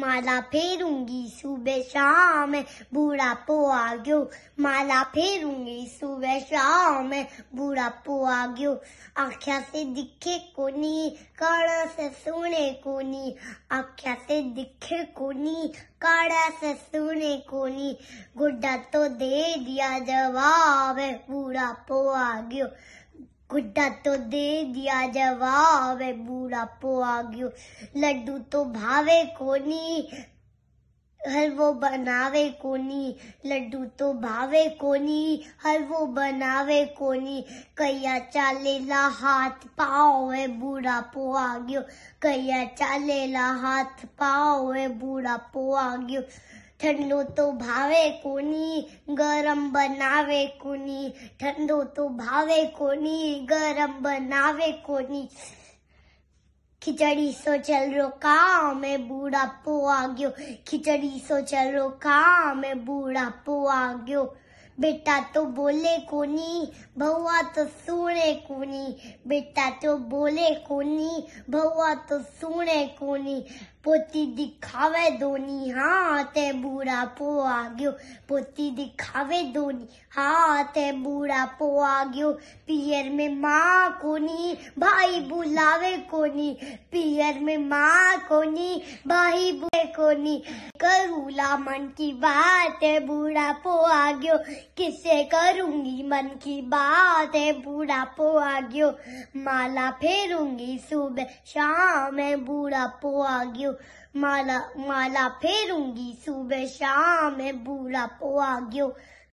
माला फेरूंगी सुबह शाम बूढ़ा पो आ गयो माला फेरूंगी सुबह शाम बूढ़ा पो आ गयो आख्या से दिखे कोनी काड़ा से सुने कोनी आख्या से दिखे कोनी काड़ा से सुने कोनी गुड्डा तो दे दिया जवाब बूढ़ा पो आ गयो गुड्डा तो दे दिया जवाब बूढ़ा पो आ गयो लड्डू तो भावे कोनी हलवो बनावे कोनी लड्डू तो भावे कोनी हलवो बनावे कोनी कैया चालेला हाथ पाओ है बूढ़ा पो आ गयो कैया चालेला हाथ पाओ है बूढ़ा पो आ गयो ઠંડો તો ભાવે કોની ગરમ બનાવે કોની ઠંડો તો ભાવે કોની ગરમ બનાવે કોની ખીચડી સો ચલરો કામે બુઢાપો આવ્યો ખીચડી સો ચલરો કામે બુઢાપો આવ્યો बेटा तो बोले कोनी भौआ तो सुने कोनी बेटा तो बोले कोनी भौआ तो सुने कोनी पोती दिखावे दोनी हाथ बूढ़ा पो आ गयो पोती दिखावे दोनी हाथ बूढ़ा पो आ गयो पियर में माँ कोनी भाई बुलावे कोनी पियर में माँ कोनी भाई बुले कोनी करूला मन की बात है बूढ़ा पो आ गयो किसे करूंगी मन की बात है बूढ़ा पो आ गयो माला फेरूंगी सुबह शाम है बूढ़ा पो आ गयो माला माला फेरूंगी सुबह शाम है बूढ़ा पो आ गयो